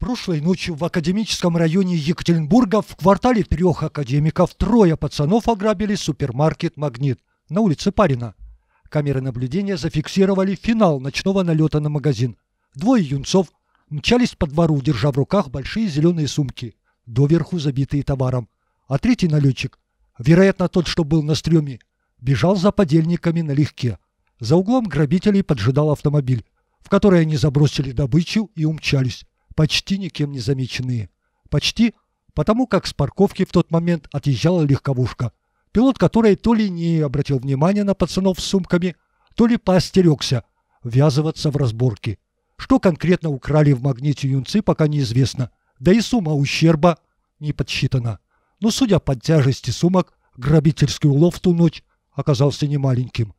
Прошлой ночью в академическом районе Екатеринбурга в квартале трех академиков трое пацанов ограбили супермаркет «Магнит» на улице Парина. Камеры наблюдения зафиксировали финал ночного налета на магазин. Двое юнцов мчались по двору, держа в руках большие зеленые сумки, доверху забитые товаром. А третий налетчик, вероятно тот, что был на стреме, бежал за подельниками налегке. За углом грабителей поджидал автомобиль, в который они забросили добычу и умчались почти никем не замечены. Почти потому, как с парковки в тот момент отъезжала легковушка, пилот которой то ли не обратил внимания на пацанов с сумками, то ли поостерегся ввязываться в разборки. Что конкретно украли в магните юнцы, пока неизвестно, да и сумма ущерба не подсчитана. Но судя по тяжести сумок, грабительский улов в ту ночь оказался немаленьким.